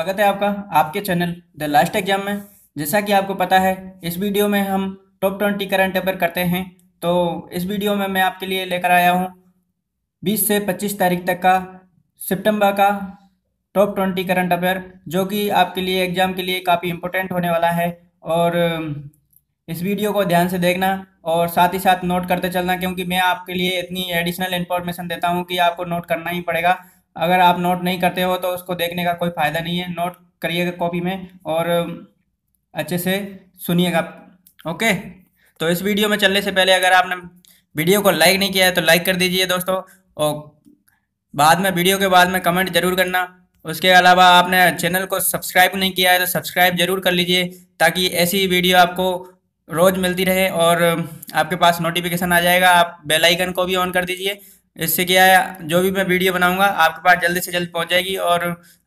स्वागत है आपका आपके चैनल द लास्ट एग्जाम में जैसा कि आपको पता है इस वीडियो में हम टॉप ट्वेंटी करंट अफेयर करते हैं तो इस वीडियो में मैं आपके लिए लेकर आया हूं 20 से 25 तारीख तक का सितंबर का टॉप ट्वेंटी करंट अफेयर जो कि आपके लिए एग्ज़ाम के लिए काफ़ी इम्पोर्टेंट होने वाला है और इस वीडियो को ध्यान से देखना और साथ ही साथ नोट करते चलना क्योंकि मैं आपके लिए इतनी एडिशनल इन्फॉर्मेशन देता हूँ कि आपको नोट करना ही पड़ेगा अगर आप नोट नहीं करते हो तो उसको देखने का कोई फ़ायदा नहीं है नोट करिएगा कॉपी में और अच्छे से सुनिएगा ओके तो इस वीडियो में चलने से पहले अगर आपने वीडियो को लाइक नहीं किया है तो लाइक कर दीजिए दोस्तों और बाद में वीडियो के बाद में कमेंट जरूर करना उसके अलावा आपने चैनल को सब्सक्राइब नहीं किया है तो सब्सक्राइब जरूर कर लीजिए ताकि ऐसी वीडियो आपको रोज़ मिलती रहे और आपके पास नोटिफिकेशन आ जाएगा आप बेल आइकन को भी ऑन कर दीजिए इससे क्या है जो भी मैं वीडियो बनाऊंगा आपके पास जल्दी से जल्द पहुंच जाएगी और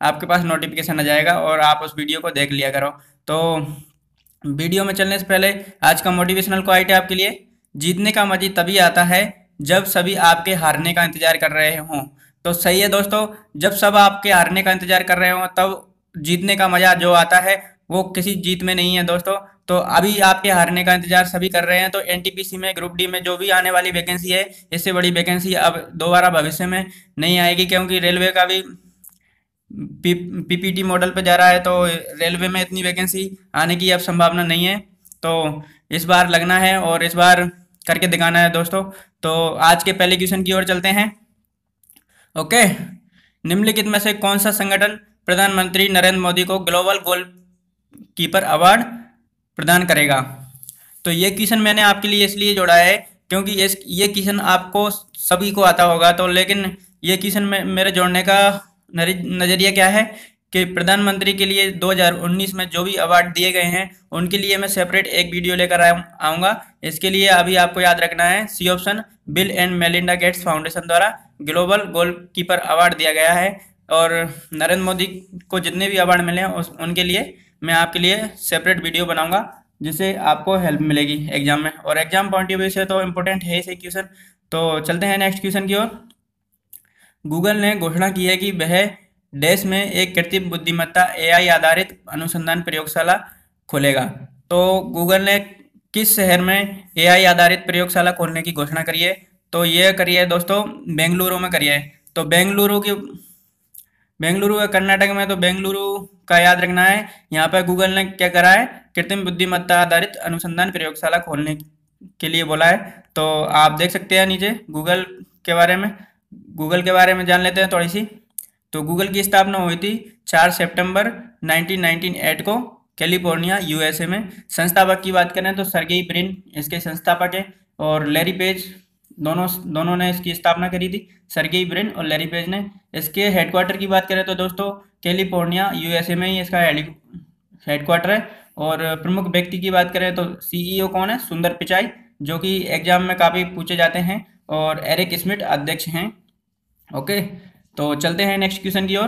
आपके पास नोटिफिकेशन आ जाएगा और आप उस वीडियो को देख लिया करो तो वीडियो में चलने से पहले आज का मोटिवेशनल क्वाइट है आपके लिए जीतने का मजी तभी आता है जब सभी आपके हारने का इंतजार कर रहे हों तो सही है दोस्तों जब सब आपके हारने का इंतजार कर रहे हों तब जीतने का मजा जो आता है वो किसी जीत में नहीं है दोस्तों तो अभी आपके हारने का इंतजार सभी कर रहे हैं तो एनटीपीसी में ग्रुप डी में जो भी आने वाली वैकेंसी है इससे बड़ी वैकेंसी अब दोबारा भविष्य में नहीं आएगी क्योंकि रेलवे का भी पीपीटी मॉडल पर जा रहा है तो रेलवे में इतनी वैकेंसी आने की अब संभावना नहीं है तो इस बार लगना है और इस बार करके दिखाना है दोस्तों तो आज के पहले क्वेश्चन की ओर चलते हैं ओके निम्नलिखित में से कौन सा संगठन प्रधानमंत्री नरेंद्र मोदी को ग्लोबल गोल कीपर अवार्ड प्रदान करेगा तो ये क्वेश्चन मैंने आपके लिए इसलिए जोड़ा है क्योंकि ये ये क्वेश्चन आपको सभी को आता होगा तो लेकिन ये क्वेश्चन मेरे जोड़ने का नज़रिया क्या है कि प्रधानमंत्री के लिए 2019 में जो भी अवार्ड दिए गए हैं उनके लिए मैं सेपरेट एक वीडियो लेकर आऊँगा इसके लिए अभी आपको याद रखना है C option Bill and Melinda Gates Foundation द्वारा ग्लोबल गोलकीपर अवार्ड दिया गया है और नरेंद्र मोदी को जितने भी अवार्ड मिले हैं उनके लिए मैं आपके लिए सेपरेट वीडियो बनाऊंगा जिससे आपको हेल्प मिलेगी एग्जाम में और एग्जाम पॉइंट ऑफ व्यू से तो इम्पोर्टेंट है इसे क्वेश्चन तो चलते हैं नेक्स्ट क्वेश्चन की ओर गूगल ने घोषणा की है कि वह देश में एक कृत्रिम बुद्धिमत्ता एआई आधारित अनुसंधान प्रयोगशाला खोलेगा तो गूगल ने किस शहर में एआई आधारित प्रयोगशाला खोलने की घोषणा करी है तो ये करिए दोस्तों बेंगलुरु में करिए तो बेंगलुरु की बेंगलुरु है कर्नाटक में तो बेंगलुरु का याद रखना है यहाँ पर गूगल ने क्या करा है कृत्रिम बुद्धिमत्ता आधारित अनुसंधान प्रयोगशाला खोलने के लिए बोला है तो आप देख सकते हैं नीचे गूगल के बारे में गूगल के बारे में जान लेते हैं थोड़ी सी तो गूगल की स्थापना हुई थी चार सेप्टेम्बर नाइनटीन को कैलिफोर्निया यूएसए में संस्थापक की बात करें तो सरगेई ब्रिन इसके संस्थापक है और लेरी पेज दोनों दोनों ने इसकी स्थापना करी थी सरगेई ब्रिन और लेरी पेज ने इसके हेडक्वार्टर की बात करें तो दोस्तों कैलिफोर्निया यूएसए में ही इसका हेडक्वार्टर है और प्रमुख व्यक्ति की बात करें तो सीईओ e कौन है सुंदर पिचाई जो कि एग्जाम में काफ़ी पूछे जाते हैं और एरिक स्मिट अध्यक्ष हैं ओके तो चलते हैं नेक्स्ट क्वेश्चन की ओर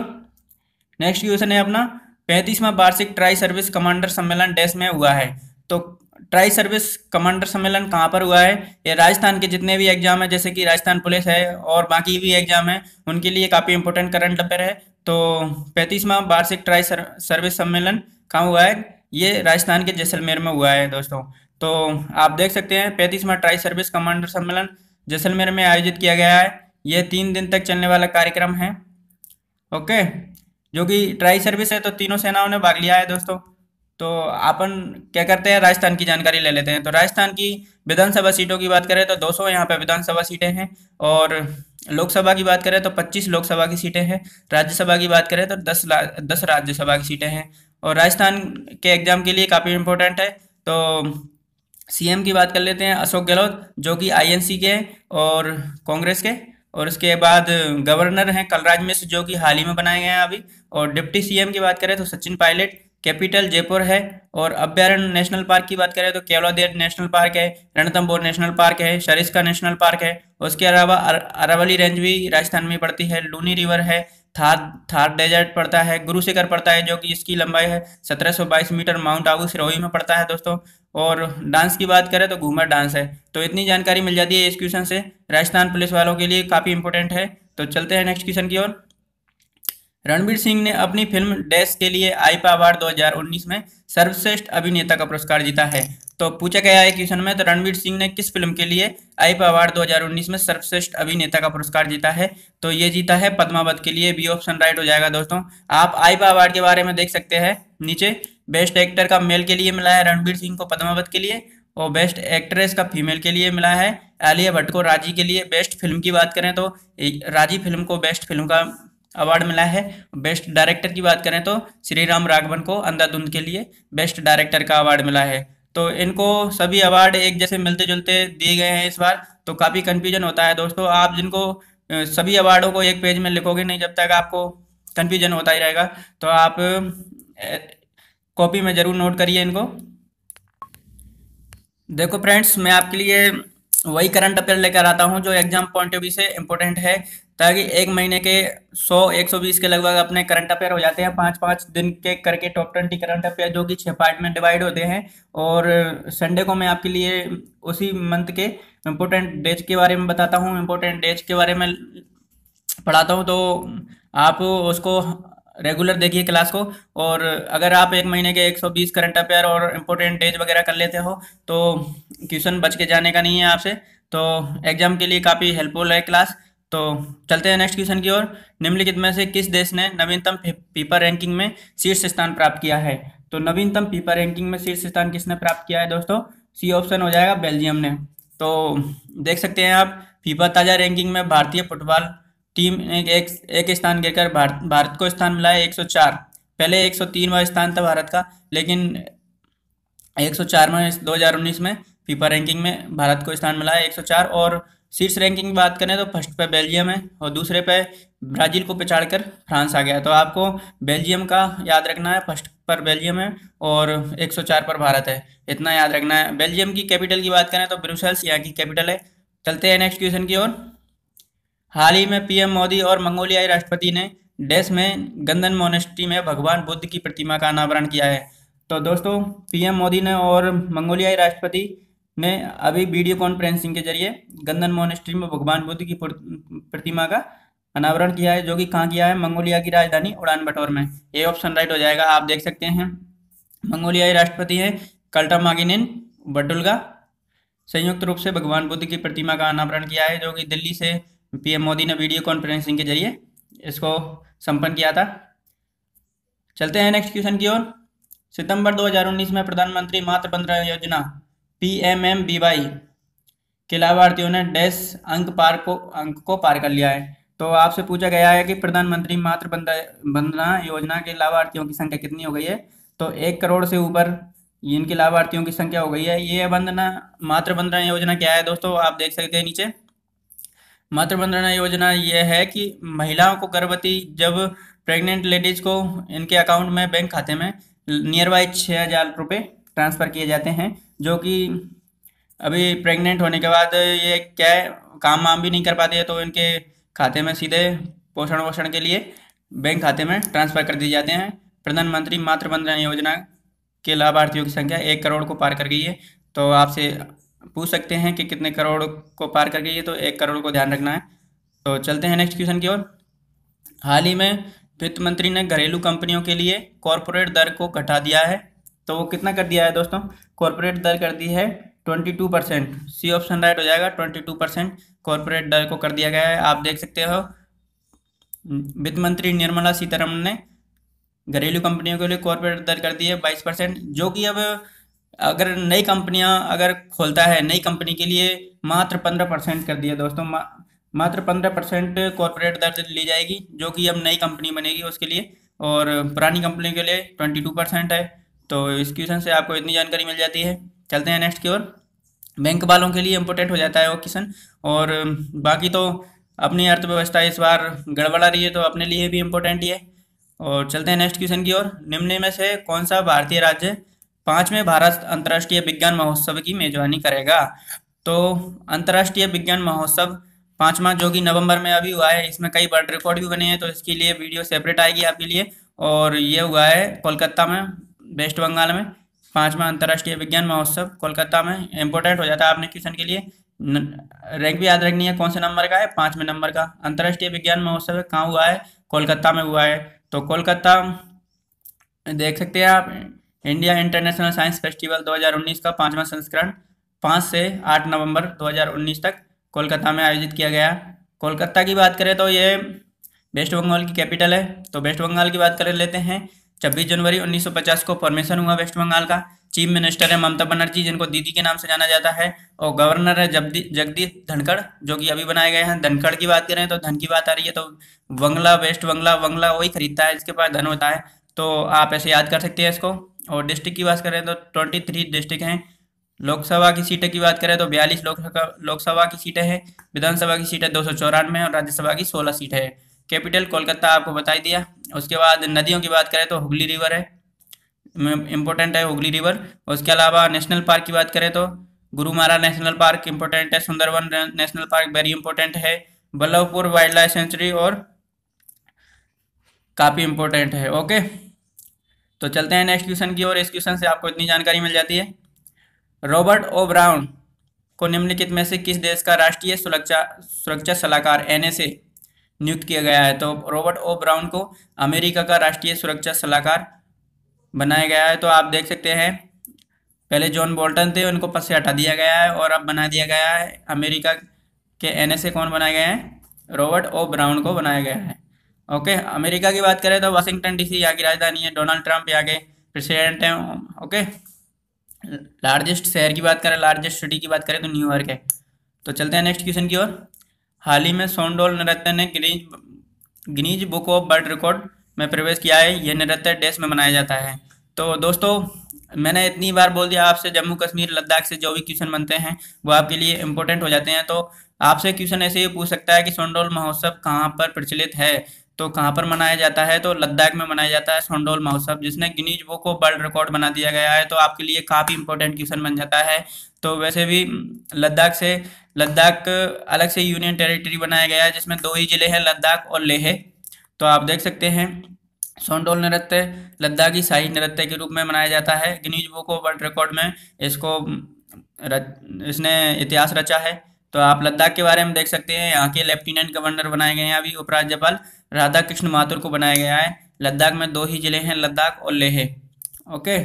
नेक्स्ट क्वेश्चन है अपना पैंतीसवां वार्षिक ट्राई सर्विस कमांडर सम्मेलन डैश में हुआ है तो ट्राई सर्विस कमांडर सम्मेलन कहाँ पर हुआ है ये राजस्थान के जितने भी एग्जाम है जैसे कि राजस्थान पुलिस है और बाकी भी एग्जाम है उनके लिए काफ़ी इंपोर्टेंट करंट अफेयर है तो पैंतीसवा वार्षिक ट्राई सर्विस सम्मेलन कहाँ हुआ है ये राजस्थान के जैसलमेर में हुआ है दोस्तों तो आप देख सकते हैं पैंतीसवा ट्राई सर्विस कमांडर सम्मेलन जैसलमेर में आयोजित किया गया है ये तीन दिन तक चलने वाला कार्यक्रम है ओके जो कि ट्राई सर्विस है तो तीनों सेनाओं ने भाग लिया है दोस्तों तो अपन क्या करते हैं राजस्थान की जानकारी ले लेते हैं तो राजस्थान की विधानसभा सीटों की बात करें तो 200 सौ यहाँ पर विधानसभा सीटें हैं और लोकसभा की बात करें तो 25 लोकसभा की सीटें हैं राज्यसभा की बात करें तो 10 दस राज्यसभा की सीटें हैं और राजस्थान के एग्जाम के लिए काफ़ी इम्पोर्टेंट है तो सी की बात कर लेते हैं अशोक गहलोत जो कि आई के और कांग्रेस के और उसके बाद गवर्नर हैं कलराज मिश्र जो कि हाल ही में बनाए गए हैं अभी और डिप्टी सीएम की बात करें तो सचिन पायलट कैपिटल जयपुर है और अभ्यारण्य नेशनल पार्क की बात करें तो केवलादेव नेशनल पार्क है रणथम्बोर नेशनल पार्क है शरिस्का नेशनल पार्क है उसके अलावा अरावली रेंज भी राजस्थान में पड़ती है लूनी रिवर है थार थार डेजर्ट पड़ता है गुरुशिखर पड़ता है जो कि इसकी लंबाई है 1722 मीटर माउंट आबू सिरोही में पड़ता है दोस्तों और डांस की बात करें तो घूमर डांस है तो इतनी जानकारी मिल जाती है इस क्वेश्चन से राजस्थान पुलिस वालों के लिए काफ़ी इंपॉर्टेंट है तो चलते हैं नेक्स्ट क्वेश्चन की ओर रणवीर सिंह ने अपनी फिल्म डैश के लिए आईपा अवार्ड 2019 में सर्वश्रेष्ठ अभिनेता का पुरस्कार जीता है तो पूछा गया है क्वेश्चन में तो रणवीर सिंह ने किस फिल्म के लिए आईपा अवार्ड 2019 में सर्वश्रेष्ठ अभिनेता का पुरस्कार जीता है तो ये जीता है पद्मावत के लिए बी ऑप्शन राइट हो जाएगा दोस्तों आप आईपा अवार्ड के बारे में देख सकते हैं नीचे बेस्ट एक्टर का मेल के लिए मिला है रणवीर सिंह को पद्मावत के लिए और बेस्ट एक्ट्रेस का फीमेल के लिए मिला है आलिया भट्ट को राजी के लिए बेस्ट फिल्म की बात करें तो राजी फिल्म को बेस्ट फिल्म का अवार्ड मिला है बेस्ट डायरेक्टर की बात करें तो श्री राम राघवन को अंधाधुंध के लिए बेस्ट डायरेक्टर का अवार्ड मिला है तो इनको सभी अवार्ड एक जैसे मिलते जुलते दिए गए हैं इस बार तो काफ़ी कन्फ्यूजन होता है दोस्तों आप जिनको सभी अवार्डों को एक पेज में लिखोगे नहीं जब तक आपको कन्फ्यूजन होता ही रहेगा तो आप कॉपी में ज़रूर नोट करिए इनको देखो फ्रेंड्स मैं आपके लिए वही करंट अफेयर लेकर आता हूँ जो एग्जाम पॉइंट ऑफ व्यू से इम्पोर्टेंट है ताकि एक महीने के 100 120 के लगभग अपने करंट अफेयर हो जाते हैं पाँच पाँच दिन के करके टॉप ट्वेंटी करंट अफेयर जो कि छः पार्ट में डिवाइड होते हैं और संडे को मैं आपके लिए उसी मंथ के इम्पोर्टेंट डेज के बारे में बताता हूँ इम्पोर्टेंट डेज के बारे में पढ़ाता हूँ तो आप उसको रेगुलर देखिए क्लास को और अगर आप एक महीने के 120 करंट अफेयर और इम्पोर्टेंट डेज वगैरह कर लेते हो तो क्वेश्चन बच के जाने का नहीं है आपसे तो एग्ज़ाम के लिए काफ़ी हेल्पफुल है क्लास तो चलते हैं नेक्स्ट क्वेश्चन की ओर निम्नलिखित में से किस देश ने नवीनतम पीपर रैंकिंग में शीर्ष स्थान प्राप्त किया है तो नवीनतम पीपर रैंकिंग में शीर्ष स्थान किसने प्राप्त किया है दोस्तों सी ऑप्शन हो जाएगा बेल्जियम ने तो देख सकते हैं आप फीफा ताज़ा रैंकिंग में भारतीय फुटबॉल टीम ने एक, एक स्थान गिर भारत भारत को स्थान मिला है एक पहले एक सौ स्थान था भारत का लेकिन एक सौ में दो में फीफा रैंकिंग में भारत को स्थान मिला है एक और शीर्ष रैंकिंग की बात करें तो फर्स्ट पे बेल्जियम है और दूसरे पे ब्राज़ील को पिछाड़ कर फ्रांस आ गया तो आपको बेल्जियम का याद रखना है फर्स्ट पर बेल्जियम है और 104 पर भारत है इतना याद रखना है बेल्जियम की कैपिटल की बात करें तो ब्रुसेल्स यहाँ की कैपिटल है चलते हैं नेक्स्ट क्वेश्चन की ओर हाल ही में पीएम मोदी और मंगोलियाई राष्ट्रपति ने डेस में गंदन मोनेस्ट्री में भगवान बुद्ध की प्रतिमा का अनावरण किया है तो दोस्तों पीएम मोदी ने और मंगोलियाई राष्ट्रपति ने अभी वीडियो कॉन्फ्रेंसिंग के जरिए गंदन मोनेस्ट्री में भगवान बुद्ध की प्रतिमा का अनावरण किया है जो कि कहाँ किया है मंगोलिया की राजधानी उड़ान बटोर में ये ऑप्शन राइट हो जाएगा आप देख सकते हैं मंगोलियाई राष्ट्रपति हैं कल्टा मागिनिन बडुलगा संयुक्त रूप से भगवान बुद्ध की प्रतिमा का अनावरण किया है जो कि दिल्ली से पीएम मोदी ने वीडियो कॉन्फ्रेंसिंग के जरिए इसको संपन्न किया था चलते हैं नेक्स्ट क्वेश्चन की ओर सितंबर 2019 में प्रधानमंत्री मातृ बंदरा योजना P M M B Y के लाभार्थियों ने डैश अंक पार को अंक को पार कर लिया है तो आपसे पूछा गया है कि प्रधानमंत्री मातृ वंदना योजना के लाभार्थियों की संख्या कितनी हो गई है तो एक करोड़ से ऊपर इनके लाभार्थियों की संख्या हो गई है ये वंदना मातृ वंदना योजना क्या है दोस्तों आप देख सकते हैं नीचे मातृ वंदना योजना यह है कि महिलाओं को गर्भवती जब प्रेग्नेंट लेडीज को इनके अकाउंट में बैंक खाते में नियर बाई छः हजार रुपये ट्रांसफ़र किए जाते हैं जो कि अभी प्रेग्नेंट होने के बाद ये क्या है काम वाम भी नहीं कर पाते तो इनके खाते में सीधे पोषण वोषण के लिए बैंक खाते में ट्रांसफ़र कर दिए जाते हैं प्रधानमंत्री मातृ बंधन योजना के लाभार्थियों की संख्या एक करोड़ को पार कर गई है तो आपसे पूछ सकते हैं कि कितने करोड़ को पार कर गई है तो एक करोड़ को ध्यान रखना है तो चलते हैं नेक्स्ट क्वेश्चन की ओर हाल ही में वित्त मंत्री ने घरेलू कंपनियों के लिए कॉरपोरेट दर को घटा दिया है तो वो कितना कर दिया है दोस्तों कॉरपोरेट दर कर दी है twenty two percent C option right हो जाएगा ट्वेंटी टू परसेंट कॉरपोरेट दर को कर दिया गया है आप देख सकते हो वित्त मंत्री निर्मला सीतारमन ने घरेलू कंपनियों के लिए कॉरपोरेट दर कर दी है बाईस परसेंट जो कि अब अगर नई कंपनियां अगर खोलता है नई कंपनी के लिए मात्र पंद्रह परसेंट कर दिया दोस्तों मा, मात्र पंद्रह परसेंट कॉरपोरेट दर ली जाएगी जो कि अब नई कंपनी बनेगी उसके लिए और पुरानी कंपनी के लिए ट्वेंटी टू परसेंट है तो इस क्वेश्चन से आपको इतनी जानकारी मिल जाती है चलते हैं नेक्स्ट की ओर बैंक वालों के लिए इम्पोर्टेंट हो जाता है वो क्वेश्चन और बाकी तो अपनी अर्थव्यवस्था इस बार गड़बड़ा रही है तो अपने लिए भी इम्पोर्टेंट ही है और चलते हैं नेक्स्ट क्वेश्चन की ओर निम्न में से कौन सा भारतीय राज्य पाँचवें भारत अंतर्राष्ट्रीय विज्ञान महोत्सव की मेजबानी करेगा तो अंतर्राष्ट्रीय विज्ञान महोत्सव पाँचवा जो कि नवंबर में अभी हुआ है इसमें कई वर्ल्ड रिकॉर्ड भी बने हैं तो इसके लिए वीडियो सेपरेट आएगी आपके लिए और ये हुआ है कोलकाता में वेस्ट बंगाल में पाँचवा अंतर्राष्ट्रीय विज्ञान महोत्सव कोलकाता में इंपॉर्टेंट हो जाता है आपने क्वेश्चन के लिए रैंक भी याद रखनी है कौन से नंबर का है पाँचवें नंबर का अंतर्राष्ट्रीय विज्ञान महोत्सव कहाँ हुआ है कोलकाता में हुआ है तो कोलकाता देख सकते हैं आप इंडिया इंटरनेशनल साइंस फेस्टिवल 2019 का पाँचवा संस्करण पाँच से आठ नवंबर 2019 तक कोलकाता में आयोजित किया गया कोलकाता की बात करें तो ये वेस्ट बंगाल की कैपिटल है तो वेस्ट बंगाल की बात कर लेते हैं 26 जनवरी 1950 को फॉर्मेशन हुआ वेस्ट बंगाल का चीफ मिनिस्टर है ममता बनर्जी जिनको दीदी के नाम से जाना जाता है और गवर्नर है जगदीप धनखड़ जो कि अभी बनाए गए हैं धनखड़ की बात करें तो धन की बात आ रही है तो बंगला वेस्ट बंगला बंगला वही खरीदता है जिसके पास धन होता है तो आप ऐसे याद कर सकते हैं इसको और डिस्ट्रिक्ट की बात करें तो ट्वेंटी थ्री डिस्ट्रिक्ट हैं लोकसभा की सीटें की बात करें तो बयालीस लोकसभा की सीटें हैं विधानसभा की सीटें दो सौ चौरानवे और राज्यसभा की सोलह सीटें हैं कैपिटल कोलकाता आपको बताई दिया उसके बाद नदियों की बात करें तो हुगली रिवर है इम्पोर्टेंट है हुगली रिवर उसके अलावा नेशनल पार्क की बात करें तो गुरुमारा नेशनल पार्क इम्पोर्टेंट है Sundarban national park very important है बल्लभपुर वाइल्ड लाइफ सेंचुरी और काफ़ी इम्पोर्टेंट है ओके तो चलते हैं नेक्स्ट क्वेश्चन की और इस क्वेश्चन से आपको इतनी जानकारी मिल जाती है रॉबर्ट ओ ब्राउन को निम्नलिखित में से किस देश का राष्ट्रीय सुरक्षा सुरक्षा सलाहकार एन नियुक्त किया गया है तो रॉबर्ट ओ ब्राउन को अमेरिका का राष्ट्रीय सुरक्षा सलाहकार बनाया गया है तो आप देख सकते हैं पहले जॉन बोल्टन थे उनको पद से हटा दिया गया है और अब बना दिया गया है अमेरिका के ए कौन बनाए गए हैं रॉबर्ट ओ ब्राउन को बनाया गया है ओके अमेरिका की बात करें तो वाशिंगटन डीसी यहाँ की राजधानी है डोनाल्ड ट्रंप यहाँ के प्रेसिडेंट हैं ओके लार्जेस्ट शहर की बात करें लार्जेस्ट सिटी की बात करें तो न्यूयॉर्क है तो चलते हैं नेक्स्ट क्वेश्चन की ओर हाल ही में सोनडोल नृत्य ने ग्रीज Guinness book of world record में प्रवेश किया है यह नृत्य देश में मनाया जाता है तो दोस्तों मैंने इतनी बार बोल दिया आपसे जम्मू कश्मीर लद्दाख से जो भी क्वेश्चन बनते हैं वो आपके लिए इम्पोर्टेंट हो जाते हैं तो आपसे क्वेश्चन ऐसे ही पूछ सकता है कि सोनडोल महोत्सव कहाँ पर प्रचलित है तो कहाँ पर मनाया जाता है तो लद्दाख में मनाया जाता है सोनडोल महोत्सव जिसने गिनीज बुक को वर्ल्ड रिकॉर्ड बना दिया गया है तो आपके लिए काफ़ी इंपॉर्टेंट क्वेश्चन बन जाता है तो वैसे भी लद्दाख से लद्दाख अलग से यूनियन टेरिटरी बनाया गया है जिसमें दो ही जिले हैं लद्दाख और लेह तो आप देख सकते हैं सोनडोल नृत्य लद्दाखी शाही नृत्य के रूप में मनाया जाता है Guinness book of world record में इसको रच, इसने इतिहास रचा है तो आप लद्दाख के बारे में देख सकते हैं यहाँ के लेफ्टिनेंट गवर्नर बनाए गए हैं अभी उपराज्यपाल राधा कृष्ण माथुर को बनाया गया है लद्दाख में दो ही जिले हैं लद्दाख और लेह ओके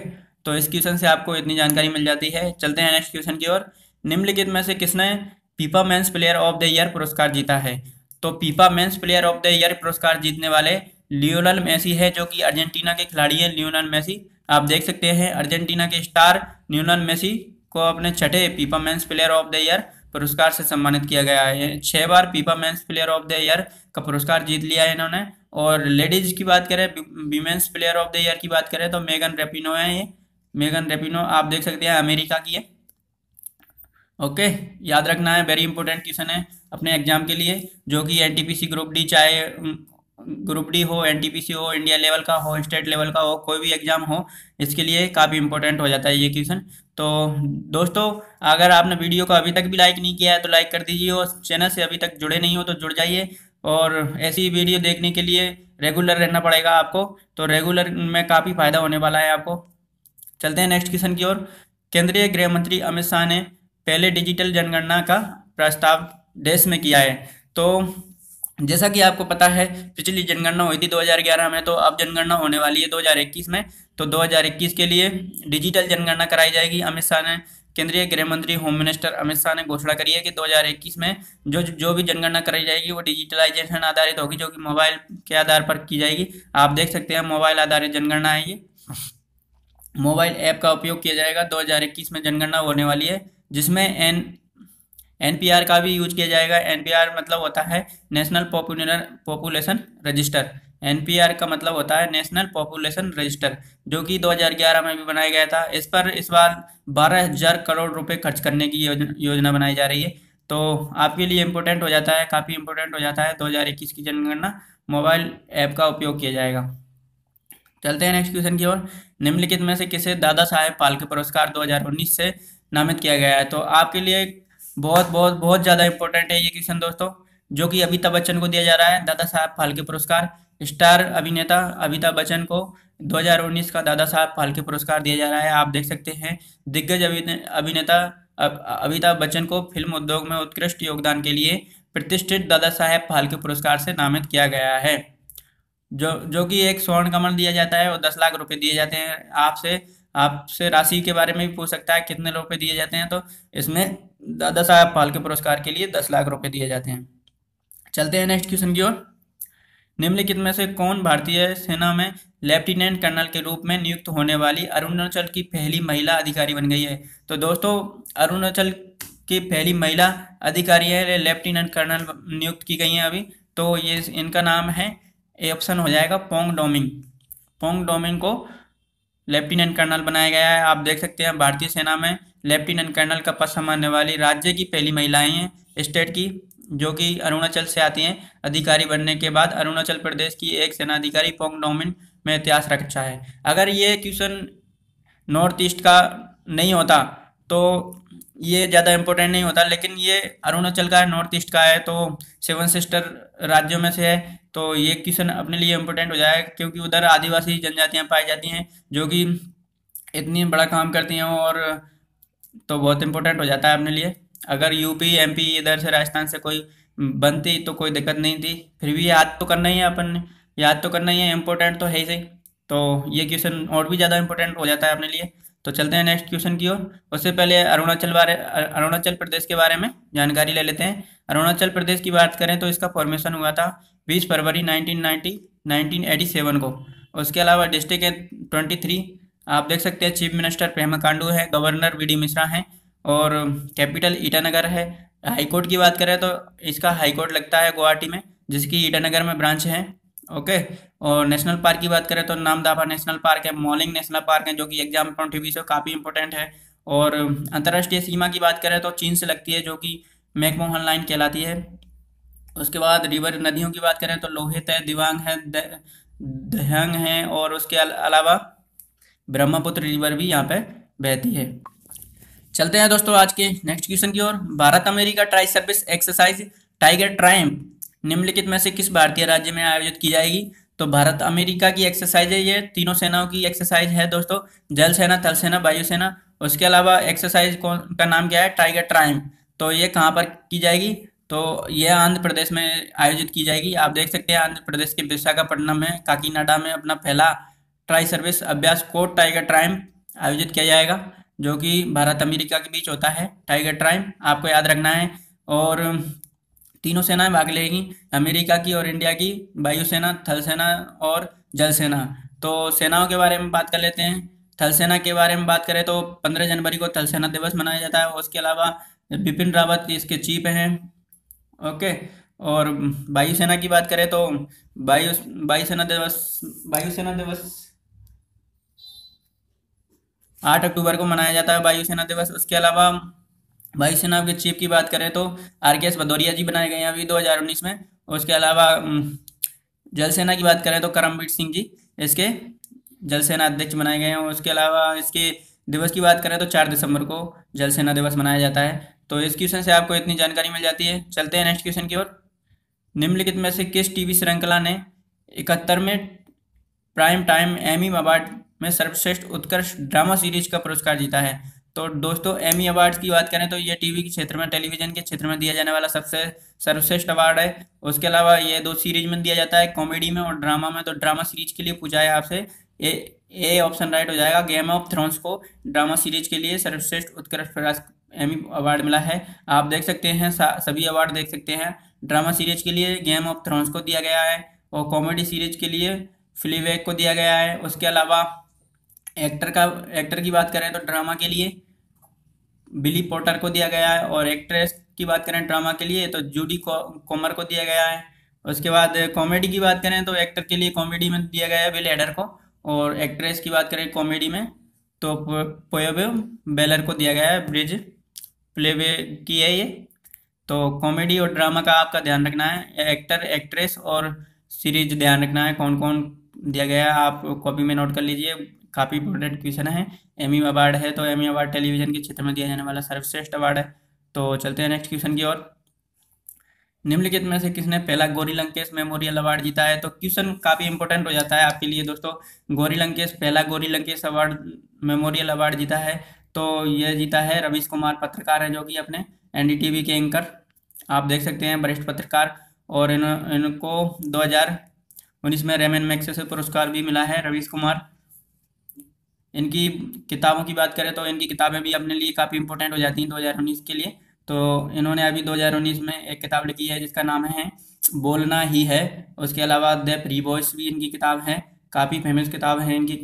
तो इस क्वेश्चन से आपको इतनी जानकारी मिल जाती है चलते हैं नेक्स्ट क्वेश्चन की ओर निम्नलिखित में से किसने FIFA men's player of the year पुरस्कार जीता है तो FIFA men's player of the year पुरस्कार जीतने वाले लियोनल मेसी है जो कि अर्जेंटीना के खिलाड़ी हैं लियोनल मेसी आप देख सकते हैं अर्जेंटीना के स्टार लियोनल मेसी को अपने छठे FIFA men's player of the year पुरस्कार से सम्मानित किया गया है छह बार FIFA men's player of the year का पुरस्कार जीत लिया है इन्होंने और लेडीज की बात करें women's player of the year की बात करें तो मेगन रेपिनो है ये मेगन रेपिनो आप देख सकते हैं अमेरिका की है ओके याद रखना है वेरी इंपॉर्टेंट क्वेश्चन है अपने एग्जाम के लिए जो कि एनटीपीसी ग्रुप डी चाहे ग्रुप डी हो एनटीपीसी हो इंडिया लेवल का हो स्टेट लेवल का हो कोई भी एग्जाम हो इसके लिए काफ़ी इंपॉर्टेंट हो जाता है ये क्वेश्चन तो दोस्तों अगर आपने वीडियो को अभी तक भी लाइक नहीं किया है तो लाइक कर दीजिए और चैनल से अभी तक जुड़े नहीं हो तो जुड़ जाइए और ऐसी वीडियो देखने के लिए रेगुलर रहना पड़ेगा आपको तो रेगुलर में काफ़ी फ़ायदा होने वाला है आपको चलते हैं नेक्स्ट क्वेश्चन की ओर केंद्रीय गृह मंत्री अमित शाह ने पहले डिजिटल जनगणना का प्रस्ताव देश में किया है तो जैसा कि आपको पता है पिछली जनगणना हुई थी 2011 में तो अब जनगणना होने वाली है 2021 में तो 2021 के लिए डिजिटल जनगणना कराई जाएगी अमित शाह ने केंद्रीय गृह मंत्री होम मिनिस्टर अमित शाह ने घोषणा करी है कि 2021 में जो जो भी जनगणना कराई जाएगी वो डिजिटलाइजेशन आधारित होगी जो कि मोबाइल के आधार पर की जाएगी आप देख सकते हैं मोबाइल आधारित जनगणना है ये मोबाइल ऐप का उपयोग किया जाएगा 2021 में जनगणना होने वाली है जिसमें एन एन का भी यूज किया जाएगा एन मतलब होता है national popular population register N का मतलब होता है नेशनल पॉपुलेशन रजिस्टर जो कि 2011 में भी बनाया गया था इस पर इस बार हज़ार करोड़ रुपए खर्च करने की योजना बनाई जा रही है तो आपके लिए इम्पोर्टेंट हो जाता है काफ़ी इम्पोर्टेंट हो जाता है इक्कीस की जनगणना मोबाइल ऐप का उपयोग किया जाएगा चलते हैं नेक्स्ट क्वेश्चन की ओर निम्नलिखित में से किसे दादा साहेब फाल्के पुरस्कार 2019 से नामित किया गया है तो आपके लिए बहुत बहुत बहुत ज़्यादा इंपॉर्टेंट है ये क्वेश्चन दोस्तों जो कि अमिताभ बच्चन को दिया जा रहा है दादा साहेब फाल्के पुरस्कार स्टार अभिनेता अमिताभ बच्चन को 2019 का दादा साहब फाल्के पुरस्कार दिया जा रहा है आप देख सकते हैं दिग्गज अभिनेता अमिताभ बच्चन को फिल्म उद्योग में उत्कृष्ट योगदान के लिए प्रतिष्ठित दादा साहेब फाल्के पुरस्कार से नामित किया गया है जो जो कि एक स्वर्ण कमल दिया जाता है और दस लाख रुपए दिए जाते हैं आपसे आपसे राशि के बारे में भी पूछ सकता है कितने रुपए दिए जाते हैं तो इसमें दादा साहब के पुरस्कार के लिए दस लाख रुपए दिए जाते हैं चलते हैं नेक्स्ट क्वेश्चन की ओर निम्नलिखित में से कौन भारतीय सेना में लेफ्टिनेंट कर्नल के रूप में नियुक्त होने वाली अरुणाचल की पहली महिला अधिकारी बन गई है तो दोस्तों अरुणाचल की पहली महिला अधिकारी है लेफ्टिनेंट कर्नल नियुक्त की गई है अभी तो ये इनका नाम है ए ऑप्शन हो जाएगा पोंग डोमिंग पोंग डोमिंग को लेफ्टिनेंट कर्नल बनाया गया है आप देख सकते हैं भारतीय सेना में लेफ्टिनेंट कर्नल का पद संभालने वाली राज्य की पहली महिलाएं हैं स्टेट की जो कि अरुणाचल से आती हैं अधिकारी बनने के बाद अरुणाचल प्रदेश की एक सेना अधिकारी पोंग डोमिन में इतिहास रखा है अगर ये क्वेश्चन नॉर्थ ईस्ट का नहीं होता तो ये ज़्यादा इम्पोर्टेंट नहीं होता लेकिन ये अरुणाचल का है नॉर्थ ईस्ट का है तो सेवन सिस्टर राज्यों में से है तो ये क्वेश्चन अपने लिए इम्पोर्टेंट हो जाएगा क्योंकि उधर आदिवासी जनजातियाँ पाई जाती हैं जो कि इतनी बड़ा काम करती हैं और तो बहुत इम्पोर्टेंट हो जाता है अपने लिए अगर यूपी एमपी इधर से राजस्थान से कोई बनती तो कोई दिक्कत नहीं थी फिर भी याद तो करना ही है अपन याद तो करना ही है इम्पोर्टेंट तो है ही सही तो ये क्वेश्चन और भी ज़्यादा इम्पोर्टेंट हो जाता है अपने लिए तो चलते हैं नेक्स्ट क्वेश्चन की ओर उससे पहले अरुणाचल बारे अरुणाचल प्रदेश के बारे में जानकारी ले लेते हैं अरुणाचल प्रदेश की बात करें तो इसका फॉर्मेशन हुआ था बीस फरवरी 1990 1987 को उसके अलावा डिस्ट्रिक्ट है ट्वेंटी थ्री आप देख सकते हैं चीफ मिनिस्टर पेमा कांडू है गवर्नर वी डी मिश्रा हैं और कैपिटल ईटानगर है हाईकोर्ट की बात करें तो इसका हाईकोर्ट लगता है गुवाहाटी में जिसकी ईटानगर में ब्रांच है ओके और नेशनल पार्क की बात करें तो नामदाफा नेशनल पार्क है मॉलिंग नेशनल पार्क है जो कि एग्जाम पॉइंट ऑफ व्यू से काफ़ी इंपॉर्टेंट है और um, अंतर्राष्ट्रीय सीमा की बात करें तो चीन से लगती है जो कि मैकमोहन लाइन कहलाती है उसके बाद रिवर नदियों की बात करें तो लोहित है दिवांग है दहंग है और उसके अलावा ब्रह्मपुत्र रिवर भी यहाँ पे बहती है चलते हैं दोस्तों आज के नेक्स्ट क्वेश्चन की ओर Bharat America tri service exercise tiger triumph निम्नलिखित में से किस भारतीय राज्य में आयोजित की जाएगी तो भारत अमेरिका की एक्सरसाइज है ये तीनों सेनाओं की एक्सरसाइज है दोस्तों जल सेना थल सेना वायुसेना उसके अलावा एक्सरसाइज का नाम क्या है टाइगर ट्राइम तो ये कहाँ पर की जाएगी तो ये आंध्र प्रदेश में आयोजित की जाएगी आप देख सकते हैं आंध्र प्रदेश के विशाखापट्टनम में काकीनाडा में अपना पहला ट्राई सर्विस अभ्यास को टाइगर ट्राइम आयोजित किया जाएगा जो कि भारत अमेरिका के बीच होता है टाइगर ट्राइम आपको याद रखना है और तीनों सेनाएं भाग लेगी अमेरिका की और इंडिया की वायुसेना थल सेना और जल सेना तो सेनाओं के बारे में बात कर लेते हैं थल सेना के बारे में बात करें तो पंद्रह जनवरी को थल सेना दिवस मनाया जाता है उसके अलावा बिपिन रावत इसके चीफ हैं ओके और वायुसेना की बात करें तो वायु वायुसेना दिवस वायुसेना दिवस आठ अक्टूबर को मनाया जाता है वायुसेना दिवस उसके अलावा वायुसेना आपके चीफ की बात करें तो आर के एस भदौरिया जी बनाए गए हैं अभी 2019 में उसके अलावा जलसेना की बात करें तो करमवीर सिंह जी इसके जलसेना अध्यक्ष बनाए गए हैं उसके अलावा इसके दिवस की बात करें तो चार दिसंबर को जलसेना दिवस मनाया जाता है तो इस क्वेश्चन से आपको इतनी जानकारी मिल जाती है चलते हैं नेक्स्ट क्वेश्चन की ओर निम्नलिखित में से किस टीवी श्रृंखला ने इकहत्तरवें प्राइम टाइम एमी अवार्ड में सर्वश्रेष्ठ उत्कर्ष ड्रामा सीरीज का पुरस्कार जीता है तो दोस्तों एमी अवार्ड्स की बात करें तो ये टीवी के क्षेत्र में टेलीविजन के क्षेत्र में दिया जाने वाला सबसे सर्वश्रेष्ठ अवार्ड है उसके अलावा ये दो सीरीज में दिया जाता है कॉमेडी में और ड्रामा में तो ड्रामा सीरीज के लिए पूछा है आपसे ए ए ऑप्शन राइट हो जाएगा गेम ऑफ थ्रोन्स को ड्रामा सीरीज के लिए सर्वश्रेष्ठ उत्कृष्ट एमी अवार्ड मिला है आप देख सकते हैं सभी अवार्ड देख सकते हैं ड्रामा सीरीज के लिए गेम ऑफ थ्रोन्स को दिया गया है और कॉमेडी सीरीज के लिए फ्लीवेग को दिया गया है उसके अलावा एक्टर का एक्टर की बात करें तो ड्रामा के लिए बिली पोर्टर को दिया गया है और एक्ट्रेस की बात करें ड्रामा के लिए तो जूडी कॉमर को दिया गया है उसके बाद कॉमेडी की बात करें तो एक्टर के लिए कॉमेडी में दिया गया है बिल एडर को और एक्ट्रेस की बात करें कॉमेडी में तो पोयब बेलर को दिया गया है ब्रिज प्ले की है ये तो कॉमेडी और ड्रामा का आपका ध्यान रखना है एक्टर एक्ट्रेस और सीरीज ध्यान रखना है कौन कौन दिया गया है आप कॉपी में नोट कर लीजिए काफ़ी इंपॉर्टेंट क्वेश्चन है एमी अवार्ड है तो एमी अवार्ड टेलीविजन के क्षेत्र में दिया जाने वाला सर्वश्रेष्ठ अवार्ड है तो चलते हैं नेक्स्ट क्वेश्चन की ओर निम्नलिखित में से किसने पहला गौरी लंकेश मेमोरियल अवार्ड जीता है तो क्वेश्चन काफ़ी इंपॉर्टेंट हो जाता है आपके लिए दोस्तों गौरी लंकेश पहला Gauri Lankesh award memorial award जीता है तो यह जीता है रवीश कुमार पत्रकार हैं जो कि अपने एनडीटीवी के एंकर आप देख सकते हैं वरिष्ठ पत्रकार और इन इनको 2019 में रेमन मैक्सेस पुरस्कार भी मिला है रवीश कुमार इनकी किताबों की बात करें तो इनकी किताबें भी अपने लिए काफ़ी इंपॉर्टेंट हो जाती हैं 2019 के लिए तो इन्होंने अभी 2019 में एक किताब लिखी है जिसका नाम है बोलना ही है उसके अलावा द प्रीबॉयस भी इनकी किताब है काफ़ी फेमस किताब है इनकी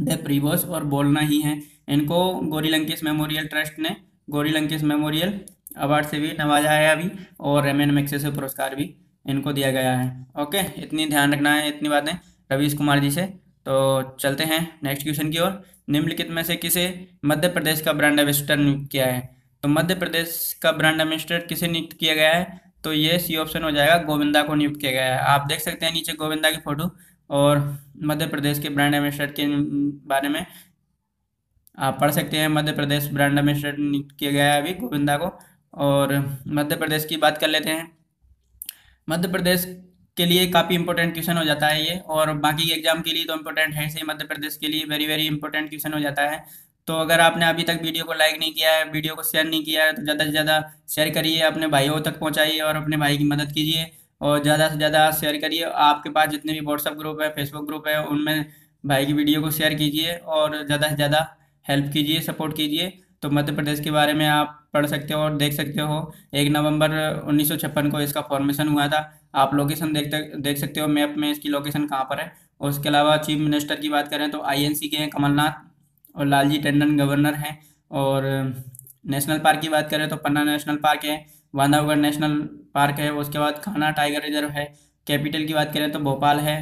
द प्रीबॉयस और बोलना ही है इनको गौरी लंकेश मेमोरियल ट्रस्ट ने गौरी लंकेश मेमोरियल अवार्ड से भी नवाजा है अभी और रेमेन मैक्सेसे पुरस्कार भी इनको दिया गया है ओके इतनी ध्यान रखना है इतनी बातें रवीश कुमार जी से तो चलते हैं नेक्स्ट क्वेश्चन की ओर निम्नलिखित में से किसे मध्य प्रदेश का ब्रांड एम्बेसडर नियुक्त किया है तो मध्य प्रदेश का ब्रांड एम्बेसडर किसे नियुक्त किया गया है तो ये सी ऑप्शन हो जाएगा गोविंदा को नियुक्त किया गया है आप देख सकते हैं नीचे गोविंदा की फोटो और मध्य प्रदेश के ब्रांड एम्बेसडर के बारे में आप पढ़ सकते हैं मध्य प्रदेश ब्रांड एम्बेसडर नियुक्त किया गया है अभी गोविंदा को और मध्य प्रदेश की बात कर लेते हैं मध्य प्रदेश के लिए काफ़ी इंपॉर्टेंट क्वेश्चन हो जाता है ये और बाकी के एग्जाम के लिए तो इम्पोर्टेंट है सही मध्य प्रदेश के लिए वेरी वेरी इंपॉर्टेंट क्वेश्चन हो जाता है तो अगर आपने अभी तक वीडियो को लाइक नहीं किया है वीडियो को शेयर नहीं किया है तो ज़्यादा से ज़्यादा शेयर करिए अपने भाइयों तक पहुँचाइए और अपने भाई की मदद कीजिए और ज़्यादा से ज़्यादा शेयर करिए आपके पास जितने भी व्हाट्सअप ग्रुप है फेसबुक ग्रुप है उनमें भाई की वीडियो को शेयर कीजिए और ज़्यादा से ज़्यादा हेल्प कीजिए सपोर्ट कीजिए तो मध्य प्रदेश के बारे में आप पढ़ सकते हो और देख सकते हो एक नवंबर उन्नीस को इसका फॉर्मेशन हुआ था आप लोकेशन देख देख सकते हो मैप में इसकी लोकेशन कहाँ पर है और उसके अलावा चीफ मिनिस्टर की बात करें तो आईएनसी के हैं कमलनाथ और लालजी टंडन गवर्नर हैं और नेशनल पार्क की बात करें तो पन्ना नेशनल पार्क है बांधवगढ़ नेशनल पार्क है उसके बाद खाना टाइगर रिजर्व है कैपिटल की बात करें तो भोपाल है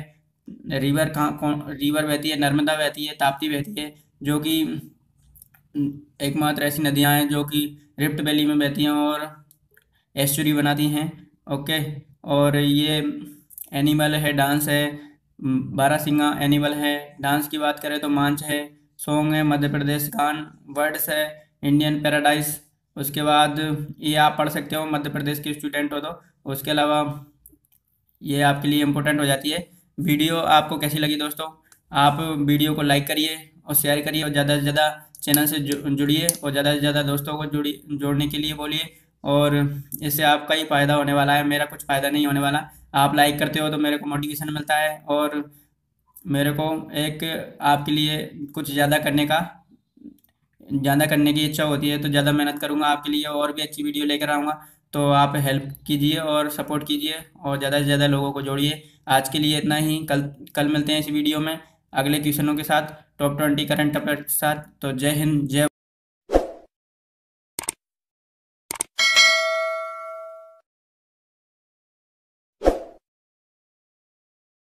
रिवर कहाँ रिवर बहती है नर्मदा बहती है ताप्ती बहती है जो कि एकमात्र ऐसी नदियाँ हैं जो कि रिफ्ट वैली में बहती हैं और एस्चुरी बनाती हैं ओके और ये एनिमल है डांस है बारह सिंगा एनिमल है डांस की बात करें तो मांच है सॉन्ग है मध्य प्रदेश गान वर्ड्स है इंडियन पैराडाइज उसके बाद ये आप पढ़ सकते हो मध्य प्रदेश के स्टूडेंट हो तो उसके अलावा ये आपके लिए इम्पोर्टेंट हो जाती है वीडियो आपको कैसी लगी दोस्तों आप वीडियो को लाइक करिए और शेयर करिए और ज़्यादा से ज़्यादा चैनल से जुड़िए और ज़्यादा से ज़्यादा दोस्तों को जुड़ी जोड़ने के लिए बोलिए और इससे आपका ही फ़ायदा होने वाला है मेरा कुछ फ़ायदा नहीं होने वाला आप लाइक करते हो तो मेरे को मोटिवेशन मिलता है और मेरे को एक आपके लिए कुछ ज़्यादा करने का ज़्यादा करने की इच्छा होती है तो ज़्यादा मेहनत करूँगा आपके लिए और भी अच्छी वीडियो लेकर आऊँगा तो आप हेल्प कीजिए और सपोर्ट कीजिए और ज़्यादा से ज़्यादा लोगों को जोड़िए आज के लिए इतना ही कल कल मिलते हैं इस वीडियो में अगले क्वेश्चनों के साथ टॉप ट्वेंटी करंट अफेयर के साथ तो जय हिंद जय